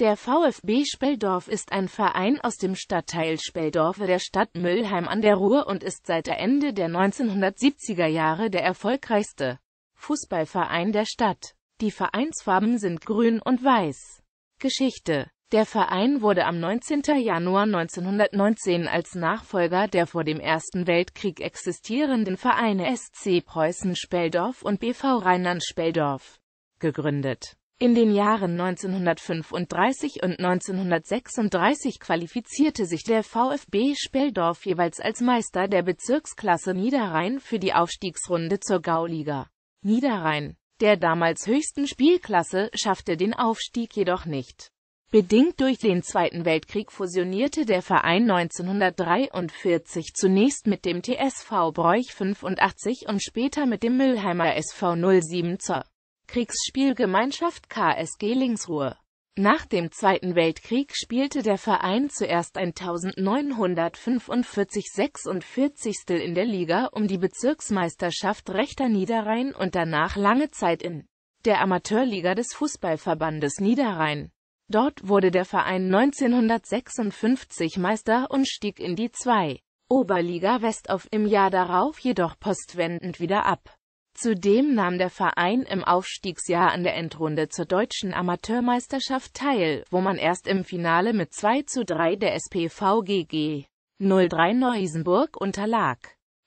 Der VfB Speldorf ist ein Verein aus dem Stadtteil Speldorfe der Stadt Müllheim an der Ruhr und ist seit Ende der 1970er Jahre der erfolgreichste Fußballverein der Stadt. Die Vereinsfarben sind grün und weiß. Geschichte Der Verein wurde am 19. Januar 1919 als Nachfolger der vor dem Ersten Weltkrieg existierenden Vereine SC Preußen Speldorf und BV Rheinland Speldorf gegründet in den Jahren 1935 und 1936 qualifizierte sich der VfB Speldorf jeweils als Meister der Bezirksklasse Niederrhein für die Aufstiegsrunde zur Gauliga. Niederrhein, der damals höchsten Spielklasse, schaffte den Aufstieg jedoch nicht. Bedingt durch den Zweiten Weltkrieg fusionierte der Verein 1943 zunächst mit dem TSV Bräuch 85 und später mit dem Mülheimer SV 07 zur Kriegsspielgemeinschaft KSG Linksruhe. Nach dem Zweiten Weltkrieg spielte der Verein zuerst 1945-46 in der Liga um die Bezirksmeisterschaft Rechter Niederrhein und danach lange Zeit in der Amateurliga des Fußballverbandes Niederrhein. Dort wurde der Verein 1956 Meister und stieg in die 2. Oberliga West auf im Jahr darauf jedoch postwendend wieder ab. Zudem nahm der Verein im Aufstiegsjahr an der Endrunde zur deutschen Amateurmeisterschaft teil, wo man erst im Finale mit 2 zu 3 der SPVGG 03 Neusenburg unterlag.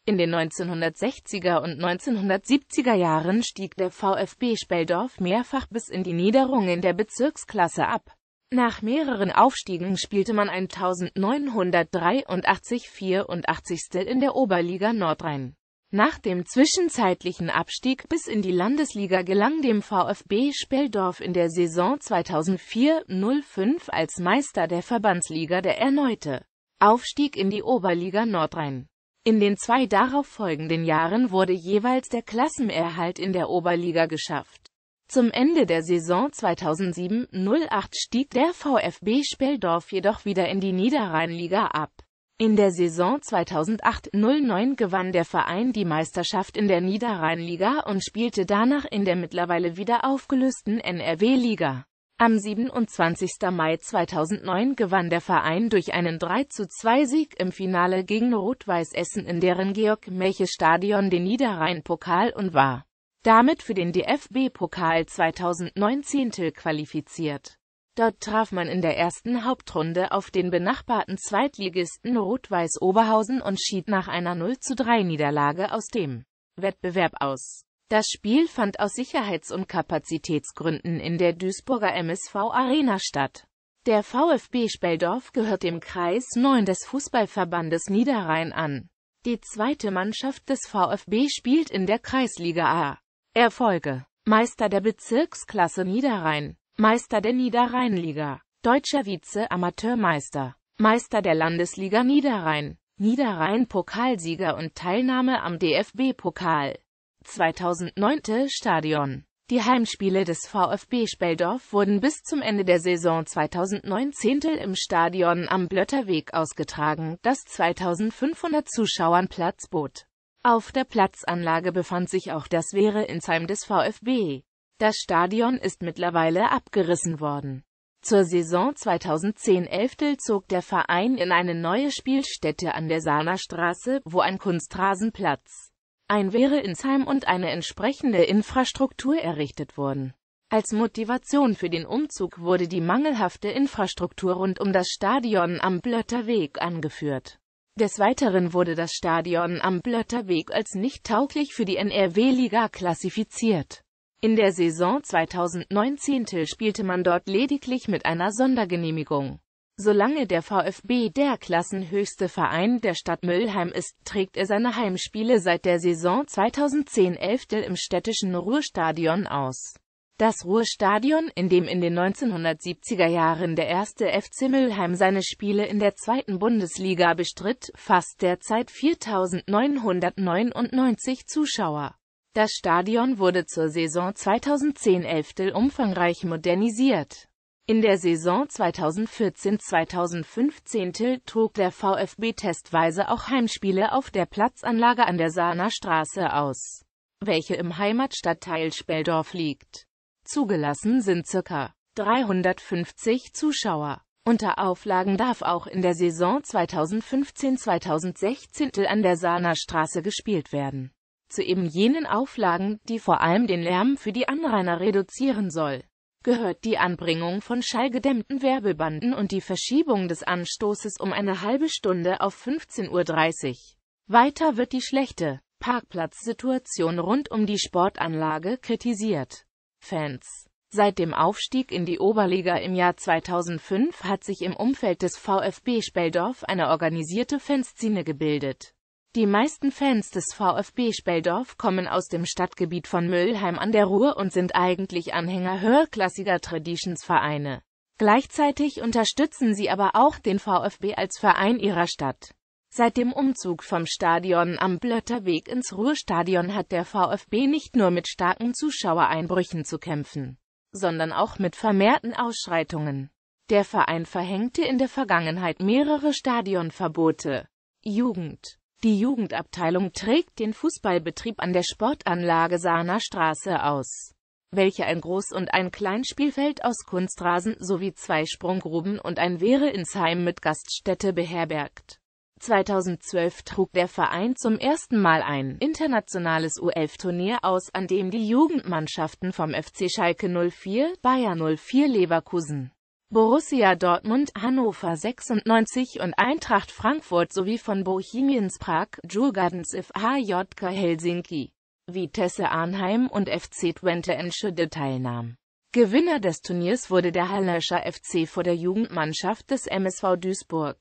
In den 1960er und 1970er Jahren stieg der VfB Speldorf mehrfach bis in die Niederungen der Bezirksklasse ab. Nach mehreren Aufstiegen spielte man 1983-84 in der Oberliga Nordrhein. Nach dem zwischenzeitlichen Abstieg bis in die Landesliga gelang dem VfB Speldorf in der Saison 2004-05 als Meister der Verbandsliga der erneute Aufstieg in die Oberliga Nordrhein. In den zwei darauffolgenden Jahren wurde jeweils der Klassenerhalt in der Oberliga geschafft. Zum Ende der Saison 2007-08 stieg der VfB Speldorf jedoch wieder in die Niederrheinliga ab. In der Saison 2008-09 gewann der Verein die Meisterschaft in der Niederrheinliga und spielte danach in der mittlerweile wieder aufgelösten NRW-Liga. Am 27. Mai 2009 gewann der Verein durch einen 3-2-Sieg im Finale gegen Rot-Weiß Essen in deren Georg-Melche-Stadion den Niederrhein-Pokal und war damit für den DFB-Pokal 2009 Zehntel qualifiziert. Dort traf man in der ersten Hauptrunde auf den benachbarten Zweitligisten Rot-Weiß Oberhausen und schied nach einer 0 zu 3 niederlage aus dem Wettbewerb aus. Das Spiel fand aus Sicherheits- und Kapazitätsgründen in der Duisburger MSV Arena statt. Der VfB Speldorf gehört dem Kreis 9 des Fußballverbandes Niederrhein an. Die zweite Mannschaft des VfB spielt in der Kreisliga A. Erfolge Meister der Bezirksklasse Niederrhein Meister der Niederrheinliga, deutscher Vize-Amateurmeister, Meister der Landesliga Niederrhein, Niederrhein-Pokalsieger und Teilnahme am DFB-Pokal. 2009. Stadion Die Heimspiele des VfB Speldorf wurden bis zum Ende der Saison 2019 im Stadion am Blötterweg ausgetragen, das 2500 Zuschauern Platz bot. Auf der Platzanlage befand sich auch das Wäre-Insheim des VfB. Das Stadion ist mittlerweile abgerissen worden. Zur Saison 2010-11 zog der Verein in eine neue Spielstätte an der Sahnerstraße, wo ein Kunstrasenplatz, ein Wehre ins und eine entsprechende Infrastruktur errichtet wurden. Als Motivation für den Umzug wurde die mangelhafte Infrastruktur rund um das Stadion am Blötter Weg angeführt. Des Weiteren wurde das Stadion am Blötter Weg als nicht tauglich für die NRW-Liga klassifiziert. In der Saison 2019 spielte man dort lediglich mit einer Sondergenehmigung. Solange der VfB der klassenhöchste Verein der Stadt Müllheim ist, trägt er seine Heimspiele seit der Saison 2010-11 im städtischen Ruhrstadion aus. Das Ruhrstadion, in dem in den 1970er Jahren der erste FC Müllheim seine Spiele in der zweiten Bundesliga bestritt, fasst derzeit 4.999 Zuschauer. Das Stadion wurde zur Saison 2010-11 umfangreich modernisiert. In der Saison 2014-2015 trug der VfB testweise auch Heimspiele auf der Platzanlage an der Saaner Straße aus, welche im Heimatstadtteil Speldorf liegt. Zugelassen sind ca. 350 Zuschauer. Unter Auflagen darf auch in der Saison 2015-2016 an der Saaner Straße gespielt werden zu eben jenen Auflagen, die vor allem den Lärm für die Anrainer reduzieren soll, gehört die Anbringung von schallgedämmten Werbebanden und die Verschiebung des Anstoßes um eine halbe Stunde auf 15.30 Uhr. Weiter wird die schlechte Parkplatzsituation rund um die Sportanlage kritisiert. Fans Seit dem Aufstieg in die Oberliga im Jahr 2005 hat sich im Umfeld des VfB Speldorf eine organisierte Fanszene gebildet. Die meisten Fans des VfB Speldorf kommen aus dem Stadtgebiet von Müllheim an der Ruhr und sind eigentlich Anhänger höherklassiger Traditionsvereine. Gleichzeitig unterstützen sie aber auch den VfB als Verein ihrer Stadt. Seit dem Umzug vom Stadion am Blötterweg ins Ruhrstadion hat der VfB nicht nur mit starken Zuschauereinbrüchen zu kämpfen, sondern auch mit vermehrten Ausschreitungen. Der Verein verhängte in der Vergangenheit mehrere Stadionverbote. Jugend die Jugendabteilung trägt den Fußballbetrieb an der Sportanlage Sahner Straße aus, welche ein Groß- und ein Kleinspielfeld aus Kunstrasen sowie zwei Sprunggruben und ein Wehre ins Heim mit Gaststätte beherbergt. 2012 trug der Verein zum ersten Mal ein internationales U11-Turnier aus, an dem die Jugendmannschaften vom FC Schalke 04, Bayer 04 Leverkusen Borussia Dortmund, Hannover 96 und Eintracht Frankfurt sowie von Bohemians Prag, Djurgardens FHJK Helsinki, Vitesse Arnheim und FC Twente Enschede teilnahm. Gewinner des Turniers wurde der Hallerscher FC vor der Jugendmannschaft des MSV Duisburg.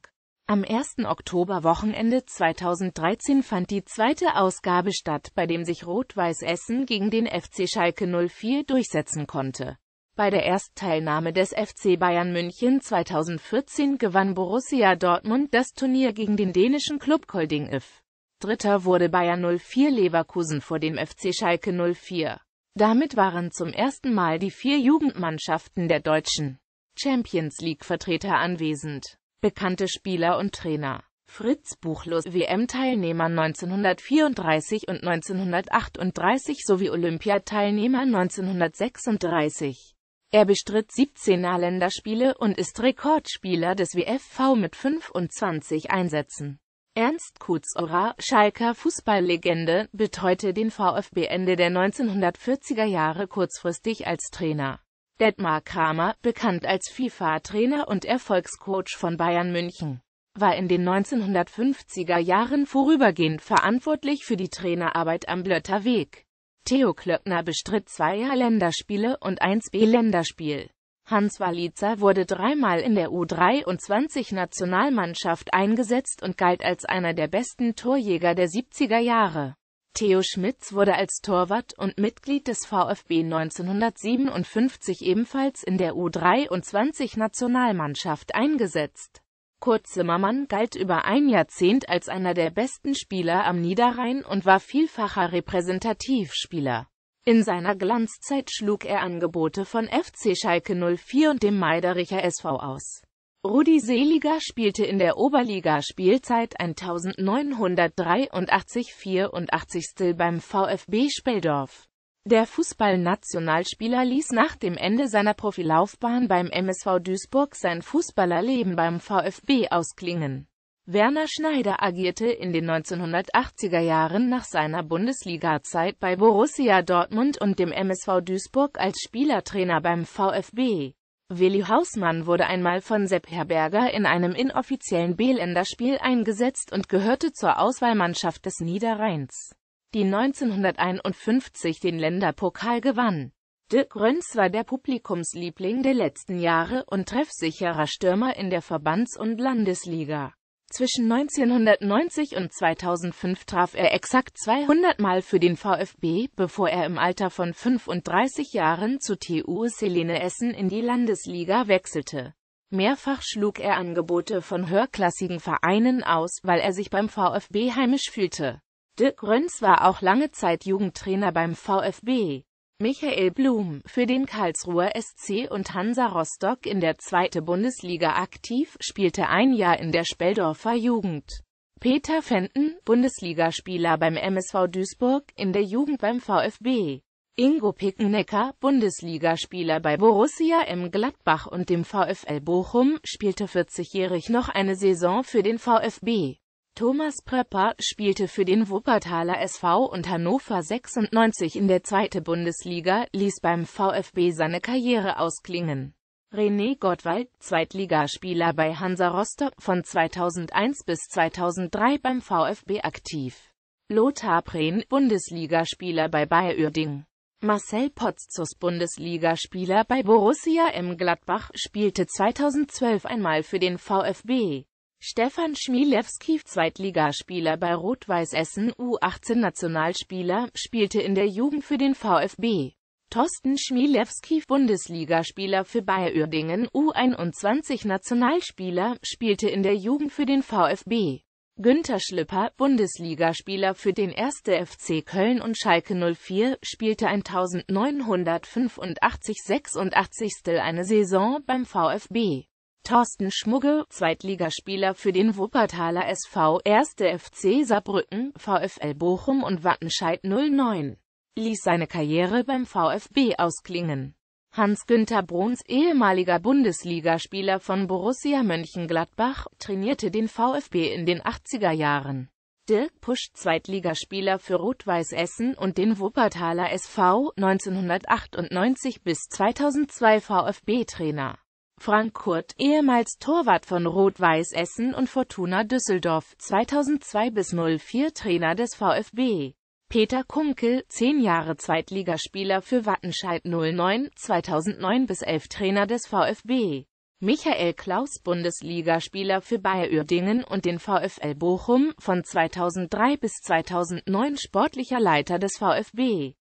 Am 1. Oktoberwochenende 2013 fand die zweite Ausgabe statt, bei dem sich Rot-Weiß Essen gegen den FC Schalke 04 durchsetzen konnte. Bei der Erstteilnahme des FC Bayern München 2014 gewann Borussia Dortmund das Turnier gegen den dänischen Club Kolding If. Dritter wurde Bayern 04 Leverkusen vor dem FC Schalke 04. Damit waren zum ersten Mal die vier Jugendmannschaften der deutschen Champions League Vertreter anwesend. Bekannte Spieler und Trainer Fritz Buchlos, WM-Teilnehmer 1934 und 1938 sowie Olympiateilnehmer 1936. Er bestritt 17 A-Länderspiele und ist Rekordspieler des WFV mit 25 Einsätzen. Ernst Kutz-Ora, Schalker Fußballlegende, betreute den VfB Ende der 1940er Jahre kurzfristig als Trainer. Detmar Kramer, bekannt als FIFA-Trainer und Erfolgscoach von Bayern München, war in den 1950er Jahren vorübergehend verantwortlich für die Trainerarbeit am Blötter Weg. Theo Klöckner bestritt zwei A-Länderspiele und eins B-Länderspiel. Hans Walitzer wurde dreimal in der U23-Nationalmannschaft eingesetzt und galt als einer der besten Torjäger der 70er Jahre. Theo Schmitz wurde als Torwart und Mitglied des VfB 1957 ebenfalls in der U23-Nationalmannschaft eingesetzt. Kurt Zimmermann galt über ein Jahrzehnt als einer der besten Spieler am Niederrhein und war vielfacher Repräsentativspieler. In seiner Glanzzeit schlug er Angebote von FC Schalke 04 und dem Meidericher SV aus. Rudi Seliger spielte in der Oberliga-Spielzeit 1983-84 beim VfB Speldorf. Der Fußballnationalspieler ließ nach dem Ende seiner Profilaufbahn beim MSV Duisburg sein Fußballerleben beim VfB ausklingen. Werner Schneider agierte in den 1980er Jahren nach seiner Bundesliga-Zeit bei Borussia Dortmund und dem MSV Duisburg als Spielertrainer beim VfB. Willi Hausmann wurde einmal von Sepp Herberger in einem inoffiziellen B-Länderspiel eingesetzt und gehörte zur Auswahlmannschaft des Niederrheins die 1951 den Länderpokal gewann. De Gröns war der Publikumsliebling der letzten Jahre und treffsicherer Stürmer in der Verbands- und Landesliga. Zwischen 1990 und 2005 traf er exakt 200 Mal für den VfB, bevor er im Alter von 35 Jahren zu TU Selene Essen in die Landesliga wechselte. Mehrfach schlug er Angebote von höherklassigen Vereinen aus, weil er sich beim VfB heimisch fühlte. De Gröns war auch lange Zeit Jugendtrainer beim VfB. Michael Blum, für den Karlsruher SC und Hansa Rostock in der zweiten Bundesliga aktiv, spielte ein Jahr in der Speldorfer Jugend. Peter Fenton, Bundesligaspieler beim MSV Duisburg, in der Jugend beim VfB. Ingo Pickenecker, Bundesligaspieler bei Borussia M. Gladbach und dem VfL Bochum, spielte 40-jährig noch eine Saison für den VfB. Thomas Prepper spielte für den Wuppertaler SV und Hannover 96 in der zweiten Bundesliga, ließ beim VfB seine Karriere ausklingen. René Gottwald, Zweitligaspieler bei Hansa Rostock von 2001 bis 2003 beim VfB aktiv. Lothar Prehn, Bundesligaspieler bei Bayer Uerding. Marcel Potzus, Bundesligaspieler bei Borussia M. Gladbach, spielte 2012 einmal für den VfB. Stefan Schmielewski, Zweitligaspieler bei Rot-Weiß Essen, U18-Nationalspieler, spielte in der Jugend für den VfB. Thorsten Schmielewski, Bundesligaspieler für Bayer Uerdingen, U21-Nationalspieler, spielte in der Jugend für den VfB. Günter Schlipper, Bundesligaspieler für den 1. FC Köln und Schalke 04, spielte 1985-86 eine Saison beim VfB. Thorsten Schmugge, Zweitligaspieler für den Wuppertaler SV, 1. FC Saarbrücken, VfL Bochum und Wattenscheid 09, ließ seine Karriere beim VfB ausklingen. Hans-Günther Bruns, ehemaliger Bundesligaspieler von Borussia Mönchengladbach, trainierte den VfB in den 80er Jahren. Dirk Pusch, Zweitligaspieler für Rot-Weiß Essen und den Wuppertaler SV, 1998 bis 2002 VfB-Trainer. Frank Kurt, ehemals Torwart von Rot-Weiß Essen und Fortuna Düsseldorf, 2002 bis 04 Trainer des VfB. Peter Kunkel, 10 Jahre Zweitligaspieler für Wattenscheid 09, 2009 bis 11 Trainer des VfB. Michael Klaus, Bundesligaspieler für Bayer Uerdingen und den VfL Bochum, von 2003 bis 2009 sportlicher Leiter des VfB.